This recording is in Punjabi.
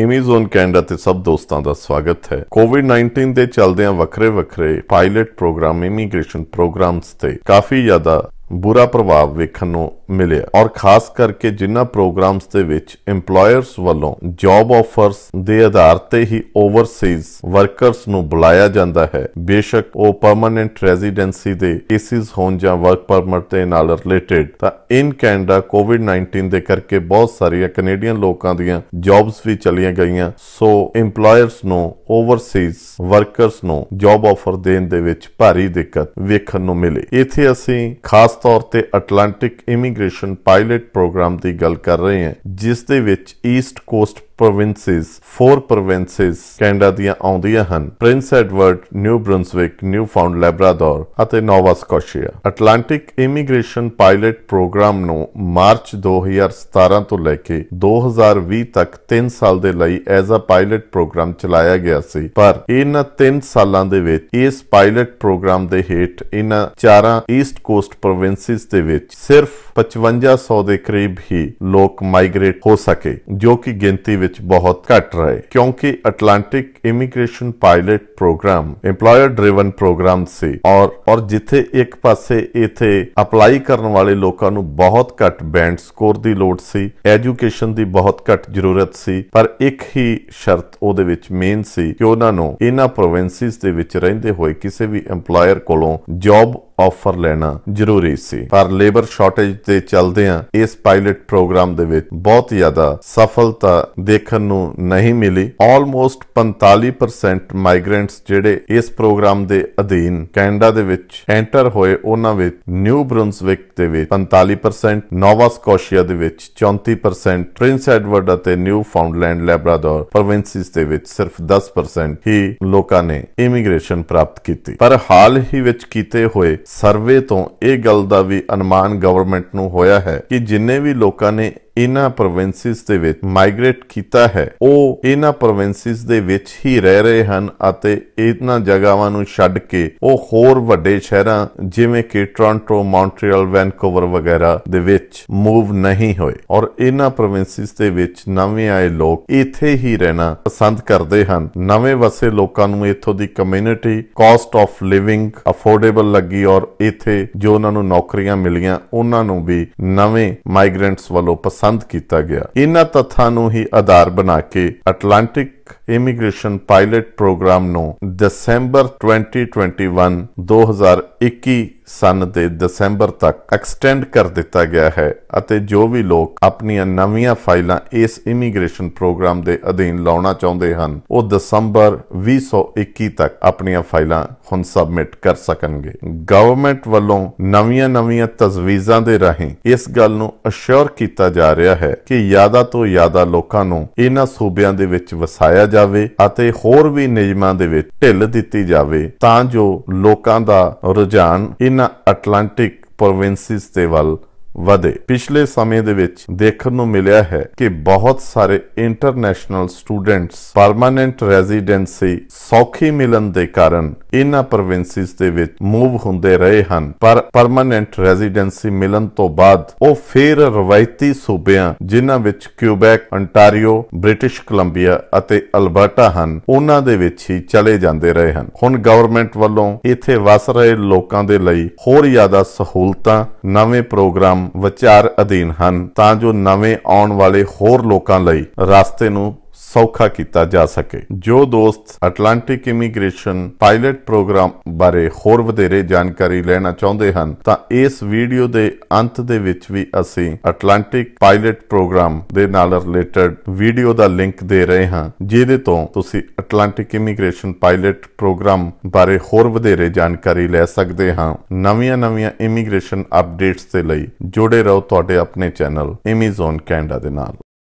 ਇਮੀਜ਼ੋਨ ਕੈਨੇਡਾ ਤੇ ਸਭ ਦੋਸਤਾਂ ਦਾ ਸਵਾਗਤ ਹੈ ਕੋਵਿਡ-19 ਦੇ ਚੱਲਦਿਆਂ ਵੱਖਰੇ-ਵੱਖਰੇ ਪਾਇਲਟ ਪ੍ਰੋਗਰਾਮ ਇਮੀਗ੍ਰੇਸ਼ਨ ਪ੍ਰੋਗਰਾਮਸ ਤੇ ਕਾਫੀ ਜ਼ਿਆਦਾ ਬੁਰਾ ਪ੍ਰਭਾਵ ਵੇਖਣ ਨੂੰ ਮਿਲਿਆ ਔਰ ਖਾਸ ਕਰਕੇ ਜਿਨ੍ਹਾਂ ਪ੍ਰੋਗਰਾਮਸ ਦੇ ਵਿੱਚ EMPLOYERS ਵੱਲੋਂ ਜੌਬ ਆਫਰਸ ਦੇ ਆਧਾਰ ਤੇ ਹੀ ਓਵਰਸੀਜ਼ ਵਰਕਰਸ ਨੂੰ ਬੁਲਾਇਆ ਜਾਂਦਾ ਹੈ ਬੇਸ਼ੱਕ ਉਹ ਪਰਮਨੈਂਟ ਰੈਜ਼ੀਡੈਂਸੀ ਦੇ ਕੇਸਿਸ ਹੋਣ ਜਾਂ ਵਰਕ ਪਰਮਿਟ ਦੇ ਨਾਲ ਰਿਲੇਟਡ ਤਾਂ ਇਨ ਕੈਨੇਡਾ ਕੋਵਿਡ-19 ਦੇ ਕਰਕੇ ਬਹੁਤ ਸਾਰੀਆਂ ਕੈਨੇਡੀਅਨ ਲੋਕਾਂ ਦੀਆਂ ਜੌਬਸ ਵੀ ਚਲੀਆਂ ਗਈਆਂ ਸੋ EMPLOYERS ਨੂੰ ਓਵਰਸੀਜ਼ ਵਰਕਰਸ ਨੂੰ ਜੌਬ ਆਫਰ ਦੇਣ ਦੇ ਵਿੱਚ ਭਾਰੀ ਦਿੱਕਤ ਵੇਖਣ ਨੂੰ ਮਿਲੀ ਇੱਥੇ ਅਸੀਂ ਖਾਸ ਤੌਰ ਤੇ ਅਟਲਾਂਟਿਕ ਇਮੀ ਇਮੀਗ੍ਰੇਸ਼ਨ ਪਾਇਲਟ ਪ੍ਰੋਗਰਾਮ ਦੀ ਗੱਲ ਕਰ ਰਹੇ ਹਾਂ ਜਿਸ ਦੇ ਵਿੱਚ east coast provinces four provinces Canada ਦੀਆਂ ਆਉਂਦੀਆਂ ਹਨ Prince Edward New Brunswick Newfoundland Labrador ਅਤੇ Nova Scotia Atlantic immigration pilot programme ਨੂੰ ਮਾਰਚ 2017 ਤੋਂ ਲੈ ਕੇ 2020 ਤੱਕ 3 ਸਾਲ ਦੇ ਲਈ ਐਜ਼ ਅ ਪਾਇਲਟ ਪ੍ਰੋਗਰਾਮ ਚਲਾਇਆ ਗਿਆ ਸੀ ਪਰ ਇਹਨਾਂ 3 ਸਾਲਾਂ ਦੇ ਵਿੱਚ ਇਸ ਪਾਇਲਟ ਪ੍ਰੋਗਰਾਮ ਦੇ ਹੇਠ ਇਹਨਾਂ ਚਾਰਾਂ ਈਸਟ ਕੋਸਟ ਪ੍ਰੋਵਿੰਸਸ ਦੇ ਵਿੱਚ ਸਿਰਫ 5500 ਦੇ ਕਰੀਬ ਹੀ ਲੋਕ ਮਾਈਗ੍ਰੇਟ ਹੋ ਸਕੇ ਜੋ ਕਿ ਗਿਣਤੀ ਵਿੱਚ ਵਿੱਚ ਬਹੁਤ ਘਟ ਰਹੇ ਕਿਉਂਕਿ Atlantic immigration pilot programme EMPLOYER driven programme ਸੀ ਔਰ ਔਰ ਜਿੱਥੇ ਇੱਕ ਪਾਸੇ ਇਥੇ ਅਪਲਾਈ ਕਰਨ ਵਾਲੇ ਲੋਕਾਂ ਨੂੰ ਬਹੁਤ ਘੱਟ ਬੈਂਡ ਸਕੋਰ ਦੀ ਲੋੜ ਸੀ ਐਜੂਕੇਸ਼ਨ ਦੀ ਬਹੁਤ ਘੱਟ ਜ਼ਰੂਰਤ ਸੀ ਪਰ ਇੱਕ ਹੀ ਸ਼ਰਤ ਉਹਦੇ ਵਿੱਚ ਮੇਨ ਸੀ ਕਿ ਉਹਨਾਂ ਨੂੰ ਇਹਨਾਂ ਪ੍ਰੋਵਿੰਸਿਸ ਦੇ ਵਿੱਚ ਰਹਿੰਦੇ ਹੋਏ ਕਿਸੇ ਵੀ EMPLOYER ਕੋਲੋਂ ਜੌਬ ਆਫਰ ਲੈਣਾ ਜ਼ਰੂਰੀ ਸੀ ਪਰ ਲੇਬਰ ਸ਼ਾਰਟੇਜ ਦੇ ਆ ਇਸ ਪਾਇਲਟ ਪ੍ਰੋਗਰਾਮ ਦੇ ਵਿੱਚ ਬਹੁਤ ਜ਼ਿਆਦਾ ਸਫਲਤਾ ਦੇਖਣ ਨੂੰ ਨਹੀਂ ਮਿਲੀ ਆਲਮੋਸਟ 45% ਮਾਈਗ੍ਰੈਂਟਸ ਜਿਹੜੇ ਇਸ ਪ੍ਰੋਗਰਾਮ ਦੇ ਅਧੀਨ ਕੈਨੇਡਾ ਦੇ ਵਿੱਚ ਐਂਟਰ ਹੋਏ ਉਹਨਾਂ ਵਿੱਚ ਨਿਊ ਬ੍ਰੁਨਸਵਿਕ ਦੇ ਵਿੱਚ 45% ਨੋਵਾ ਸਕੋਸ਼ੀਆ ਦੇ ਵਿੱਚ 34% ਪ੍ਰਿੰਸ ਐਡਵਰਡ ਅਤੇ ਨਿਊ ਫਾਊਂਡਲੈਂਡ ਲੈਬਰਾਡੋਰ ਪ੍ਰੋਵਿੰਸਿਸ ਦੇ ਵਿੱਚ ਸਿਰਫ 10% ਹੀ ਲੋਕਾਂ ਨੇ ਇਮੀਗ੍ਰੇਸ਼ਨ ਪ੍ਰਾਪਤ ਕੀਤੀ ਪਰ ਹਾਲ ਹੀ ਵਿੱਚ ਕੀਤੇ ਹੋਏ ਸਰਵੇ ਤੋਂ ਇਹ ਗੱਲ ਦਾ ਵੀ ਅਨੁਮਾਨ ਗਵਰਨਮੈਂਟ ਨੂੰ ਹੋਇਆ ਹੈ ਕਿ ਜਿੰਨੇ ਵੀ ਲੋਕਾਂ ਨੇ ਇਹਨਾਂ ਪ੍ਰੋਵਿੰਸਿਸ ਦੇ ਵਿੱਚ ਮਾਈਗ੍ਰੇਟ ਕੀਤਾ ਹੈ ਉਹ ਇਹਨਾਂ ਪ੍ਰੋਵਿੰਸਿਸ ਦੇ ਵਿੱਚ ਹੀ ਰਹਿ ਰਹੇ ਹਨ ਅਤੇ ਇਹਨਾਂ ਜਗ੍ਹਾਵਾਂ ਨੂੰ ਛੱਡ ਕੇ ਉਹ ਹੋਰ ਵੱਡੇ ਸ਼ਹਿਰਾਂ ਜਿਵੇਂ ਕਿ ਟੋਰਾਂਟੋ, ਮੌਂਟਰੀਅਲ, ਵੈਨਕੂਵਰ ਵਗੈਰਾ ਦੇ ਵਿੱਚ ਮੂਵ ਨਹੀਂ ਹੋਏ ਔਰ ਇਹਨਾਂ ਪ੍ਰੋਵਿੰਸਿਸ ਦੇ ਵਿੱਚ ਨਵੇਂ ਆਏ ਲੋਕ ਇੱਥੇ ਹੀ ਰਹਿਣਾ ਪਸੰਦ ਕਰਦੇ ਹਨ ਨਵੇਂ ਵਸੇ ਲੋਕਾਂ ਨੂੰ ਇੱਥੋਂ ਦੀ community cost of living affordable ਲੱਗੀ ਔਰ ਇੱਥੇ ਜੋ ਉਹਨਾਂ ਨੂੰ ਨੌਕਰੀਆਂ ਮਿਲੀਆਂ ਉਹਨਾਂ ਨੂੰ ਵੀ ਨਵੇਂ ਮਾਈਗ੍ਰੈਂਟਸ ਵੱਲੋਂ ਪਸੰਦ ਪਸੰਦ ਕੀਤਾ ਗਿਆ ਇਹਨਾਂ ਤੱਥਾਂ ਨੂੰ ਹੀ ਆਧਾਰ ਬਣਾ ਕੇ ਅਟਲਾਂਟਿਕ ਇਮੀਗ੍ਰੇਸ਼ਨ ਪਾਇਲਟ ਪ੍ਰੋਗਰਾਮ ਨੂੰ ਦਸੰਬਰ 2021 2021 ਸਨ ਦੇ ਦਸੰਬਰ ਤੱਕ ਐਕਸਟੈਂਡ ਕਰ ਦਿੱਤਾ ਗਿਆ ਹੈ ਅਤੇ ਜੋ ਵੀ ਲੋਕ ਆਪਣੀਆਂ ਨਵੀਆਂ ਫਾਈਲਾਂ ਇਸ ਇਮੀਗ੍ਰੇਸ਼ਨ ਪ੍ਰੋਗਰਾਮ ਦੇ ਅਧੀਨ ਲਾਉਣਾ ਚਾਹੁੰਦੇ ਹਨ ਉਹ ਦਸੰਬਰ 2021 ਤੱਕ ਆਪਣੀਆਂ ਫਾਈਲਾਂ ਹੁਣ ਸਬਮਿਟ ਕਰ ਸਕਣਗੇ ਗਵਰਨਮੈਂਟ ਵੱਲੋਂ ਨਵੀਆਂ-ਨਵੀਆਂ ਤਜਵੀਜ਼ਾਂ ਦੇ ਰਾਹੀਂ ਇਸ ਗੱਲ ਨੂੰ ਅਸ਼ੋਰ ਕੀਤਾ ਜਾ ਰਿਹਾ ਹੈ ਕਿ ਜ਼ਿਆਦਾ ਤੋਂ ਜ਼ਿਆਦਾ ਲੋਕਾਂ ਨੂੰ ਇਹਨਾਂ ਸੂਬਿਆਂ ਦੇ ਵਿੱਚ ਵਸਾਇਆ ਵਧਾਇਆ ਜਾਵੇ ਅਤੇ ਹੋਰ ਵੀ ਨਿਯਮਾਂ ਦੇ ਵਿੱਚ ਢਿੱਲ ਦਿੱਤੀ ਜਾਵੇ ਤਾਂ ਜੋ ਲੋਕਾਂ ਦਾ ਰੁਝਾਨ ਇਨ ਅਟਲਾਂਟਿਕ ਪ੍ਰੋਵਿੰਸਿਸ ਦੇ ਵੱਲ ਵਧੇ ਪਿਛਲੇ ਸਮੇਂ ਦੇ ਵਿੱਚ ਦੇਖਣ ਨੂੰ ਮਿਲਿਆ ਹੈ ਕਿ ਬਹੁਤ ਸਾਰੇ ਇੰਟਰਨੈਸ਼ਨਲ ਸਟੂਡੈਂਟਸ ਪਰਮਨੈਂਟ ਰੈਜ਼ੀਡੈਂਸੀ ਸੌਖੀ ਮਿਲਣ ਦੇ ਕਾਰਨ ਇਹਨਾਂ ਪ੍ਰੋਵਿੰਸਿਸ ਦੇ ਵਿੱਚ ਮੂਵ ਹੁੰਦੇ ਰਹੇ ਹਨ ਪਰ ਪਰਮਨੈਂਟ ਰੈਜ਼ੀਡੈਂਸੀ ਮਿਲਣ ਤੋਂ ਬਾਅਦ ਉਹ ਫੇਰ ਰਵਾਇਤੀ ਸੂਬਿਆਂ ਜਿਨ੍ਹਾਂ ਵਿੱਚ ਕਿਊਬੈਕ ਅੰਟਾਰੀਓ ਬ੍ਰਿਟਿਸ਼ ਕੋਲੰਬੀਆ ਅਤੇ ਅਲਬਰਟਾ ਹਨ ਉਹਨਾਂ ਦੇ ਵਿੱਚ ਹੀ ਚਲੇ ਜਾਂਦੇ ਰਹੇ ਹਨ ਹੁਣ ਗਵਰਨਮੈਂਟ ਵੱਲੋਂ ਇੱਥੇ ਵਸ ਰਹੇ ਲੋਕਾਂ ਦੇ ਲਈ ਹੋਰ ਜ਼ਿਆਦਾ ਸਹੂਲਤਾਂ ਨਵੇਂ ਪ੍ਰੋਗਰਾਮ ਕੰਮ ਵਿਚਾਰ ਅਧੀਨ ਹਨ ਤਾਂ ਜੋ ਨਵੇਂ ਆਉਣ ਵਾਲੇ ਹੋਰ ਲੋਕਾਂ ਲਈ ਰਸਤੇ ਨੂੰ ਸੌਖਾ ਕੀਤਾ ਜਾ ਸਕੇ ਜੋ ਦੋਸਤ ਅਟਲਾਂਟਿਕ ਇਮੀਗ੍ਰੇਸ਼ਨ ਪਾਇਲਟ ਪ੍ਰੋਗਰਾਮ ਬਾਰੇ ਹੋਰ ਵਧੇਰੇ ਜਾਣਕਾਰੀ ਲੈਣਾ ਚਾਹੁੰਦੇ ਹਨ ਤਾਂ ਇਸ ਵੀਡੀਓ ਦੇ ਅੰਤ ਦੇ ਵਿੱਚ ਵੀ ਅਸੀਂ ਅਟਲਾਂਟਿਕ ਪਾਇਲਟ ਪ੍ਰੋਗਰਾਮ ਦੇ ਨਾਲ ਰਿਲੇਟਡ ਵੀਡੀਓ ਦਾ ਲਿੰਕ ਦੇ ਰਹੇ ਹਾਂ ਜਿਹਦੇ ਤੋਂ ਤੁਸੀਂ ਅਟਲਾਂਟਿਕ ਇਮੀਗ੍ਰੇਸ਼ਨ ਪਾਇਲਟ ਪ੍ਰੋਗਰਾਮ ਬਾਰੇ ਹੋਰ ਵਧੇਰੇ ਜਾਣਕਾਰੀ ਲੈ ਸਕਦੇ ਹਾਂ ਨਵੀਆਂ-ਨਵੀਆਂ ਇਮੀਗ੍ਰੇਸ਼ਨ ਅਪਡੇਟਸ ਦੇ ਲਈ ਜੁੜੇ ਰਹੋ ਤੁਹਾਡੇ ਆਪਣੇ ਚੈਨਲ ਇਮੀਜ਼ੋਨ ਕੈਨੇਡਾ ਦੇ ਨਾਲ